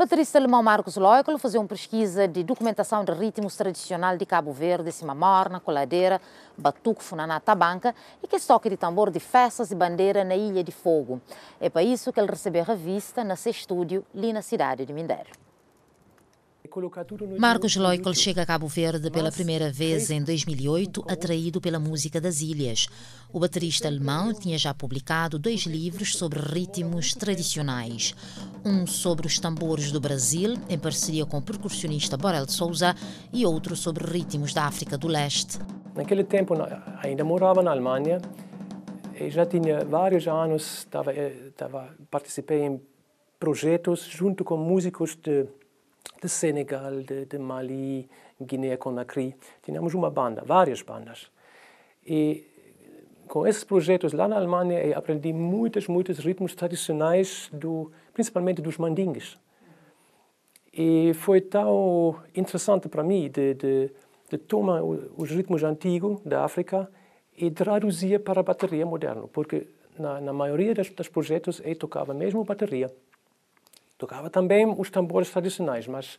Baterista alemão Marcos Loico fazia uma pesquisa de documentação de ritmos tradicionais de Cabo Verde, morna, Coladeira, Batuco, Funaná, Tabanca e que toque de tambor de festas e bandeira na Ilha de Fogo. É para isso que ele recebeu a revista na seu Estúdio, ali na cidade de Mindério. Marcos Loical chega a Cabo Verde pela primeira é vez em 2008, então, atraído pela música das ilhas. O baterista alemão tinha já publicado dois livros sobre ritmos tradicionais. Um sobre os tambores do Brasil, em parceria com o percussionista Borel Souza, e outro sobre ritmos da África do Leste. Naquele tempo, ainda morava na Alemanha e já tinha vários anos, estava, estava, eh, participei em projetos junto com músicos de de Senegal, de, de Mali, Guiné-Conakry. Tínhamos uma banda, várias bandas. E com esses projetos lá na Alemanha eu aprendi muitos, muitos ritmos tradicionais, do, principalmente dos mandingues. E foi tão interessante para mim de, de, de tomar os ritmos antigos da África e traduzir para a bateria moderna, porque na, na maioria dos, dos projetos eu tocava mesmo bateria. Tocava também os tambores tradicionais, mas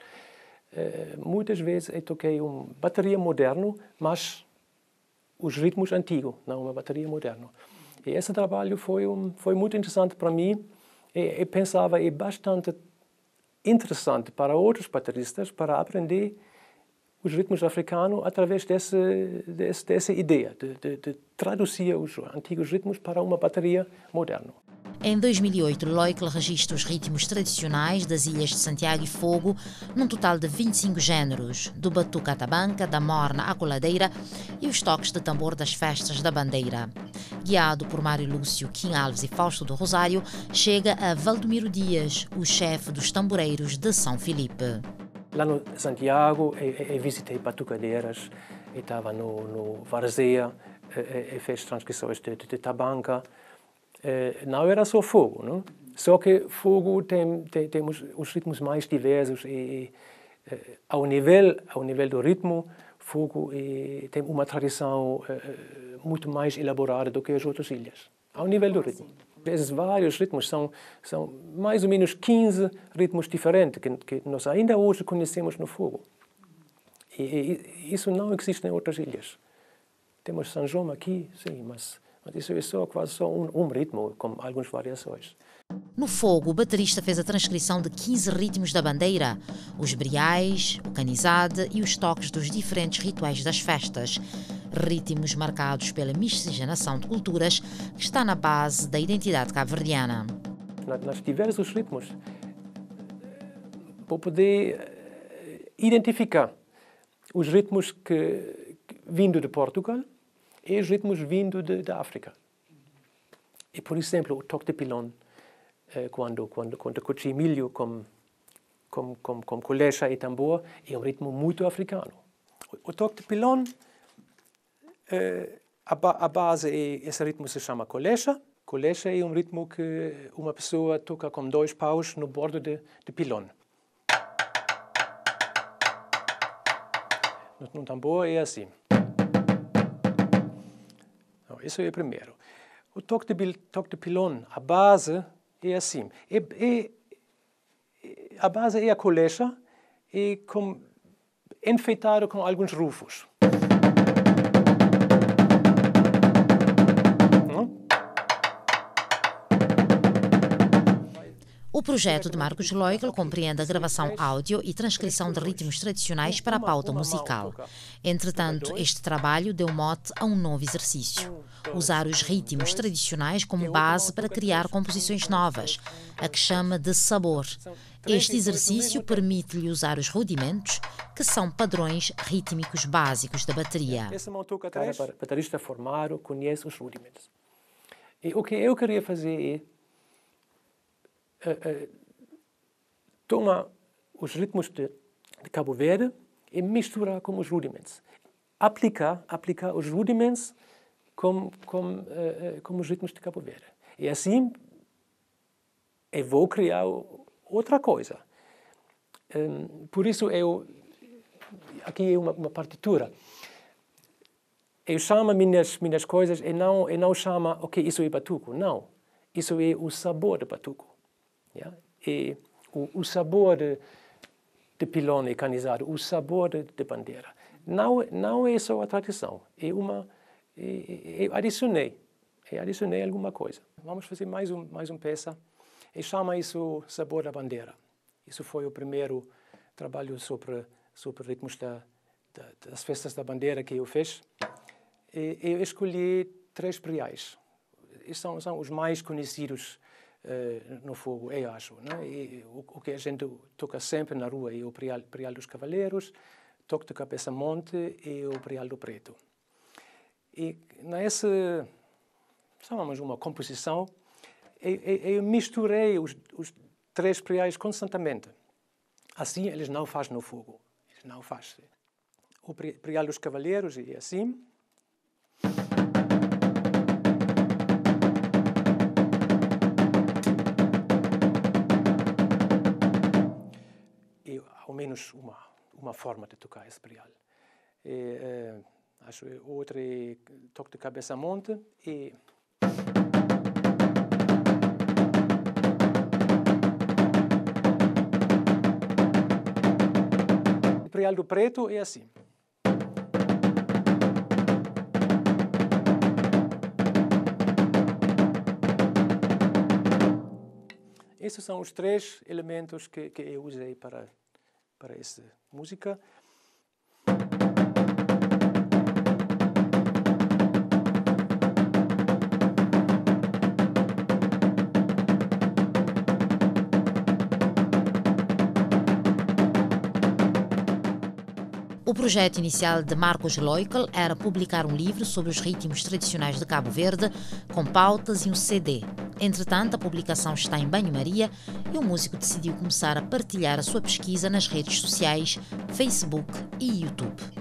eh, muitas vezes eu toquei uma bateria moderno, mas os ritmos antigos, não uma bateria moderna. E esse trabalho foi um, foi muito interessante para mim. E, eu pensava é bastante interessante para outros bateristas para aprender os ritmos africanos através dessa desse dessa ideia de, de, de traduzir os antigos ritmos para uma bateria moderna. Em 2008, Loicle registra os ritmos tradicionais das ilhas de Santiago e Fogo, num total de 25 géneros, do batuca à tabanca, da morna à coladeira e os toques de tambor das festas da bandeira. Guiado por Mário Lúcio, Kim Alves e Fausto do Rosário, chega a Valdomiro Dias, o chefe dos tamboreiros de São Filipe. Lá no Santiago, eu, eu visitei batucadeiras, estava no, no Varzea, eu, transcrições de, de, de tabanca, eh, não era só fogo, não? Só que fogo tem, tem, tem os ritmos mais diversos e, e eh, ao nível ao nível do ritmo fogo e eh, tem uma tradição muito mais elaborada do que as outras ilhas ao nível do ritmo. Assim? Esses vários ritmos são, são mais ou menos 15 ritmos diferentes que, que nós ainda hoje conhecemos no fogo. E, e, isso não existe em outras ilhas. Temos sanjoma João aqui, sim, mas mas isso é só, quase só um, um ritmo, com algumas variações. No fogo, o baterista fez a transcrição de 15 ritmos da bandeira, os briais, o canizade e os toques dos diferentes rituais das festas. Ritmos marcados pela miscigenação de culturas que está na base da identidade cabo-verdiana. Nós diversos ritmos para poder eh, identificar os ritmos que, que vindo de Portugal e os ritmos vindo da África. E, por exemplo, o toque de pilão, eh, quando, quando, quando cochi milho com, com, com, com e tambor, é um ritmo muito africano. O, toque de pilão, eh, a, ba, a, base, é, esse ritmo se chama colecha. Colecha é um ritmo que uma pessoa toca com dois paus no bordo de, de pilão. no tambor é assim isso é o primeiro. O toque de, toque de pilão, a base é assim. É, é, é, a base é a colecha e com, enfeitado com alguns rufos. O projeto de Marcos Loigl compreende a gravação áudio e transcrição de ritmos tradicionais para a pauta musical. Entretanto, este trabalho deu mote a um novo exercício: usar os ritmos tradicionais como base para criar composições novas, a que chama de sabor. Este exercício permite-lhe usar os rudimentos, que são padrões rítmicos básicos da bateria. Para é baterista formar, conhece os rudimentos. E o que eu queria fazer é uh, toma os ritmos de, de, Cabo Verde e mistura com os rudimentos. Aplicar, aplica os rudimentos com, com, eh, com os ritmos de Cabo Verde. E assim eu vou criar outra coisa. Um, por isso eu aqui é uma, uma, partitura. Eu chamo minhas minhas coisas e não e não chama ok isso é batuco não isso é o sabor do batuco e o, o sabor de, pilão pilone canizado, o sabor de, bandeira, não, não é só a tradição, é uma. eu adicionei, eu adicionei alguma coisa. Vamos fazer mais, um, mais uma peça e chama isso Sabor da Bandeira. Isso foi o primeiro trabalho sobre, sobre ritmos da, da, das festas da bandeira que eu fiz. E, eu escolhi três priais. São, são os mais conhecidos eh, no fogo, eu é acho. Né? E o, o, que a gente toca sempre na rua é o Prial, Prial dos Cavaleiros, Toque de Cabeça Monte e o Prial do Preto. E nessa, chamamos uma composição, eu, eu, eu misturei os, os, três priais constantemente. Assim eles não fazem no fogo, eles não fazem. O Prial dos Cavaleiros é assim, ao menos uma, uma forma de tocar espiral E, uh, acho que outro é toque de cabeça monte e espiral do Preto é assim. Esses são os três elementos que, que eu usei para para esta música. O projeto inicial de Marcos Loical era publicar um livro sobre os ritmos tradicionais de Cabo Verde, com pautas e um CD. Entretanto, a publicação está em banho-maria e o músico decidiu começar a partilhar a sua pesquisa nas redes sociais, Facebook e YouTube.